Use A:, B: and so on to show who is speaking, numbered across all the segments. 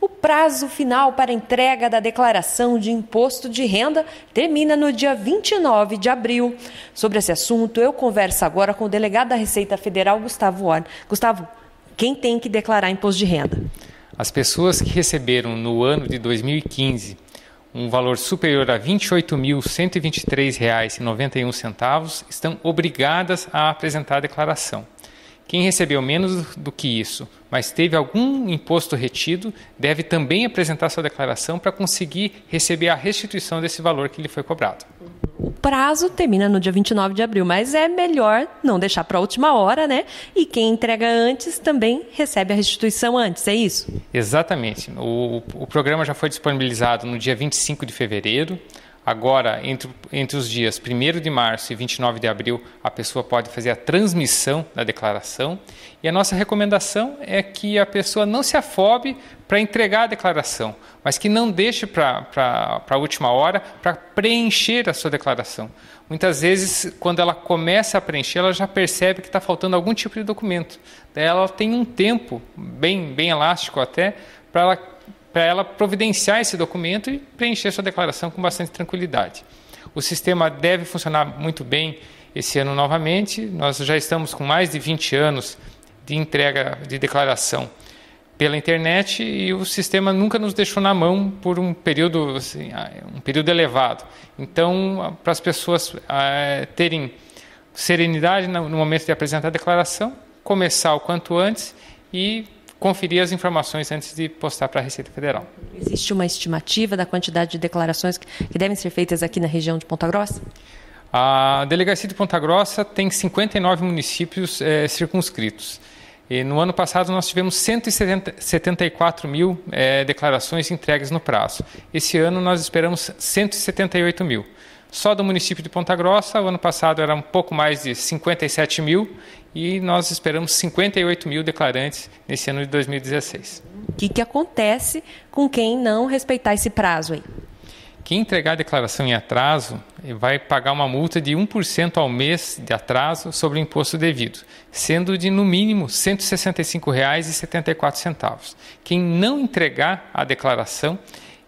A: O prazo final para entrega da declaração de imposto de renda termina no dia 29 de abril. Sobre esse assunto, eu converso agora com o delegado da Receita Federal, Gustavo Orne. Gustavo, quem tem que declarar imposto de renda? As
B: pessoas que receberam no ano de 2015 um valor superior a R$ 28.123,91 estão obrigadas a apresentar a declaração. Quem recebeu menos do que isso, mas teve algum imposto retido, deve também apresentar sua declaração para conseguir receber a restituição desse valor que lhe foi cobrado.
A: O prazo termina no dia 29 de abril, mas é melhor não deixar para a última hora, né? E quem entrega antes também recebe a restituição antes, é isso?
B: Exatamente. O, o programa já foi disponibilizado no dia 25 de fevereiro. Agora, entre, entre os dias 1 de março e 29 de abril, a pessoa pode fazer a transmissão da declaração. E a nossa recomendação é que a pessoa não se afobe para entregar a declaração, mas que não deixe para a última hora para preencher a sua declaração. Muitas vezes, quando ela começa a preencher, ela já percebe que está faltando algum tipo de documento. Daí ela tem um tempo bem, bem elástico até para ela para ela providenciar esse documento e preencher sua declaração com bastante tranquilidade. O sistema deve funcionar muito bem esse ano novamente. Nós já estamos com mais de 20 anos de entrega de declaração pela internet e o sistema nunca nos deixou na mão por um período assim, ah, um período elevado. Então, para as pessoas é, terem serenidade no momento de apresentar a declaração, começar o quanto antes e conferir as informações antes de postar para a Receita Federal.
A: Existe uma estimativa da quantidade de declarações que devem ser feitas aqui na região de Ponta Grossa?
B: A delegacia de Ponta Grossa tem 59 municípios é, circunscritos. E no ano passado nós tivemos 174 mil é, declarações entregues no prazo. Esse ano nós esperamos 178 mil. Só do município de Ponta Grossa, o ano passado era um pouco mais de 57 mil e nós esperamos 58 mil declarantes nesse ano de 2016.
A: O que, que acontece com quem não respeitar esse prazo aí?
B: Quem entregar a declaração em atraso vai pagar uma multa de 1% ao mês de atraso sobre o imposto devido, sendo de no mínimo R$ 165,74. Quem não entregar a declaração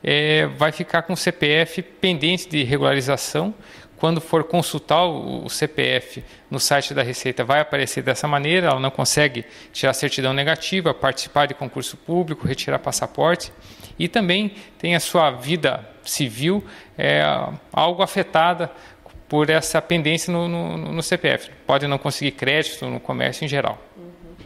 B: é, vai ficar com o CPF pendente de regularização. Quando for consultar o, CPF no site da Receita, vai aparecer dessa maneira. Ela não consegue tirar certidão negativa, participar de concurso público, retirar passaporte e também tem a sua vida civil é, algo afetada por essa pendência no, no, no CPF. Pode não conseguir crédito no comércio em geral.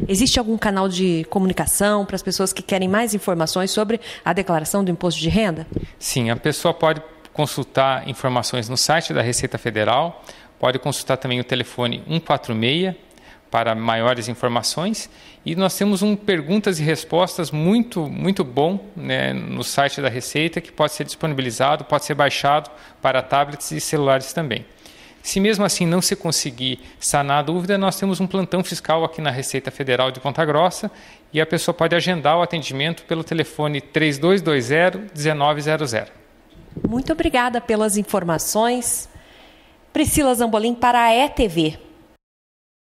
A: Existe algum canal de comunicação para as pessoas que querem mais informações sobre a declaração do imposto de renda?
B: Sim, a pessoa pode consultar informações no site da Receita Federal, pode consultar também o telefone 146 para maiores informações. E nós temos um perguntas e respostas muito, muito bom né, no site da Receita, que pode ser disponibilizado, pode ser baixado para tablets e celulares também. Se mesmo assim não se conseguir sanar a dúvida, nós temos um plantão fiscal aqui na Receita Federal de Ponta Grossa e a pessoa pode agendar o atendimento pelo telefone 3220-1900.
A: Muito obrigada pelas informações. Priscila Zambolim para a ETV.